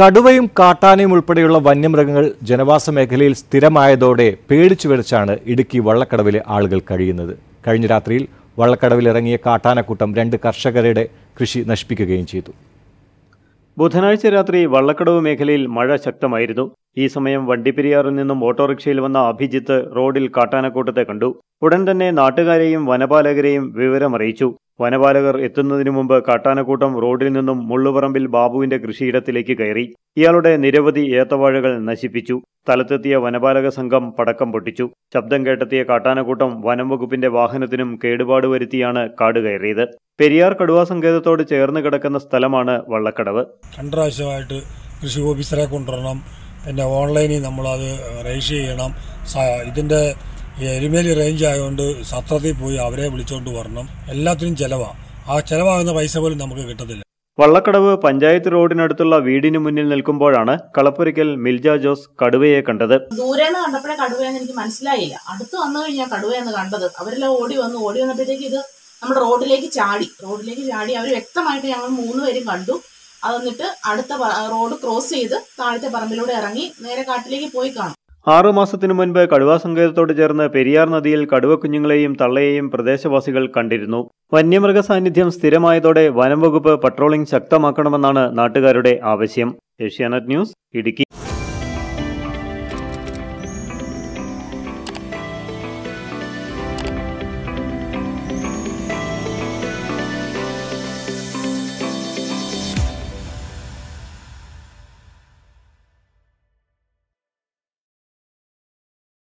കടുവയും കാട്ടാനയും ഉൾപ്പെടെയുള്ള വന്യമൃഗങ്ങൾ ജനവാസ മേഖലയിൽ സ്ഥിരമായതോടെ പേടിച്ചു വെടിച്ചാണ് ഇടുക്കി വള്ളക്കടവിലെ ആളുകൾ കഴിയുന്നത് കഴിഞ്ഞ രാത്രിയിൽ വള്ളക്കടവിലിറങ്ങിയ കാട്ടാനക്കൂട്ടം രണ്ട് കർഷകരുടെ കൃഷി നശിപ്പിക്കുകയും ചെയ്തു ബുധനാഴ്ച രാത്രി വള്ളക്കടവ് മേഖലയിൽ മഴ ശക്തമായിരുന്നു ഈ സമയം വണ്ടിപ്പെരിയാറിൽ നിന്നും ഓട്ടോറിക്ഷയിൽ വന്ന അഭിജിത്ത് റോഡിൽ കാട്ടാനക്കൂട്ടത്തെ കണ്ടു ഉടൻ തന്നെ നാട്ടുകാരെയും വനപാലകരെയും വിവരമറിയിച്ചു വനപാലകർ എത്തുന്നതിനു മുമ്പ് കാട്ടാനക്കൂട്ടം റോഡിൽ നിന്നും മുള്ളുപറമ്പിൽ ബാബുവിന്റെ കൃഷിയിടത്തിലേക്ക് കയറി ഇയാളുടെ നിരവധി ഏത്തവാഴകൾ നശിപ്പിച്ചു സ്ഥലത്തെത്തിയ വനപാലക സംഘം പടക്കം പൊട്ടിച്ചു ശബ്ദം കേട്ടെത്തിയ കാട്ടാനക്കൂട്ടം വനം വകുപ്പിന്റെ വാഹനത്തിനും കേടുപാട് വരുത്തിയാണ് കാട് കയറിയത് പെരിയാർ കടുവാ സങ്കേതത്തോട് ചേർന്ന് കിടക്കുന്ന സ്ഥലമാണ് വള്ളക്കടവ് രണ്ടാവശ്യമായിട്ട് കൃഷി ഓഫീസറെ കൊണ്ടുവരണം പിന്നെ ഓൺലൈനിൽ നമ്മളത് രജിസ്റ്റർ ചെയ്യണം ഇതിന്റെ എരുമേലി റേഞ്ച് ആയതുകൊണ്ട് സത്രത്തിൽ പോയി അവരെ വിളിച്ചോണ്ട് വരണം എല്ലാത്തിനും ചെലവാ ആ ചെലവാകുന്ന പൈസ പോലും നമുക്ക് കിട്ടത്തില്ല വള്ളക്കടവ് പഞ്ചായത്ത് റോഡിനടുത്തുള്ള വീടിന് മുന്നിൽ നിൽക്കുമ്പോഴാണ് കളപ്പുരയ്ക്കൽ മിൽജ ജോസ് കടുവയെ കണ്ടത് ദൂരെന്ന് കണ്ടപ്പോഴേ കടുവയെന്ന് എനിക്ക് മനസ്സിലായില്ല അടുത്ത് വന്നു കഴിഞ്ഞാൽ കടുവയെന്ന് കണ്ടത് അവരെല്ലാം ഓടി വന്നു ഓടി വന്നപ്പോഴത്തേക്ക് ഇത് നമ്മുടെ റോഡിലേക്ക് ചാടി റോഡിലേക്ക് ചാടി അവർ വ്യക്തമായിട്ട് ഞങ്ങൾ മൂന്ന് പേരും കണ്ടു അതെന്നിട്ട് അടുത്ത റോഡ് ക്രോസ് ചെയ്ത് താഴത്തെ പറമ്പിലൂടെ ഇറങ്ങി നേരെ കാട്ടിലേക്ക് പോയി കാണും ആറുമാസത്തിനു മുൻപ് കടുവാ സങ്കേതത്തോട് ചേർന്ന് പെരിയാർ നദിയിൽ കടുവക്കുഞ്ഞുങ്ങളെയും തള്ളയെയും പ്രദേശവാസികൾ കണ്ടിരുന്നു വന്യമൃഗ സാന്നിധ്യം സ്ഥിരമായതോടെ വനം വകുപ്പ് പട്രോളിംഗ് ശക്തമാക്കണമെന്നാണ് നാട്ടുകാരുടെ ആവശ്യം ഏഷ്യാനെറ്റ് ന്യൂസ് ഇടുക്കി